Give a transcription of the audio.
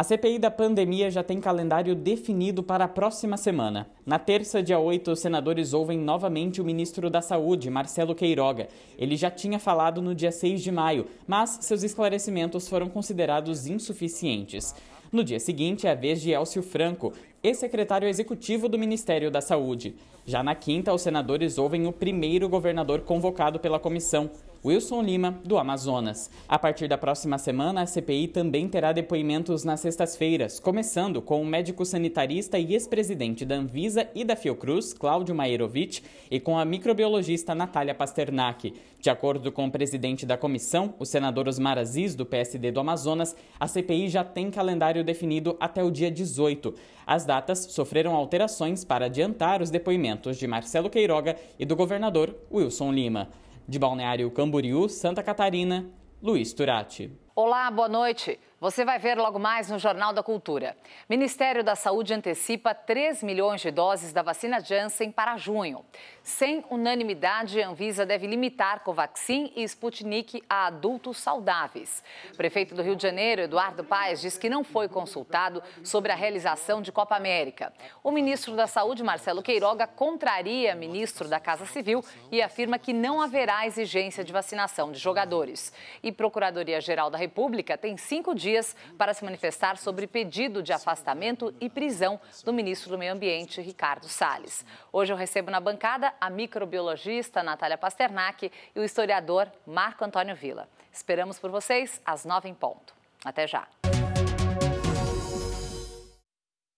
A CPI da pandemia já tem calendário definido para a próxima semana. Na terça, dia 8, os senadores ouvem novamente o ministro da Saúde, Marcelo Queiroga. Ele já tinha falado no dia 6 de maio, mas seus esclarecimentos foram considerados insuficientes. No dia seguinte, é a vez de Elcio Franco, ex-secretário executivo do Ministério da Saúde. Já na quinta, os senadores ouvem o primeiro governador convocado pela comissão, Wilson Lima, do Amazonas. A partir da próxima semana, a CPI também terá depoimentos nas sextas-feiras, começando com o médico sanitarista e ex-presidente da Anvisa e da Fiocruz, Cláudio Maerovic, e com a microbiologista Natália Pasternak. De acordo com o presidente da comissão, o senador Osmar Aziz, do PSD do Amazonas, a CPI já tem calendário definido até o dia 18. As datas sofreram alterações para adiantar os depoimentos de Marcelo Queiroga e do governador Wilson Lima. De Balneário Camboriú, Santa Catarina, Luiz Turati. Olá, boa noite. Você vai ver logo mais no Jornal da Cultura. Ministério da Saúde antecipa 3 milhões de doses da vacina Janssen para junho. Sem unanimidade, a Anvisa deve limitar Covaxin e Sputnik a adultos saudáveis. Prefeito do Rio de Janeiro, Eduardo Paes, diz que não foi consultado sobre a realização de Copa América. O ministro da Saúde, Marcelo Queiroga, contraria ministro da Casa Civil e afirma que não haverá exigência de vacinação de jogadores. E Procuradoria-Geral da República tem cinco dias para se manifestar sobre pedido de afastamento e prisão do ministro do Meio Ambiente, Ricardo Salles. Hoje eu recebo na bancada a microbiologista Natália Pasternak e o historiador Marco Antônio Vila. Esperamos por vocês às nove em ponto. Até já!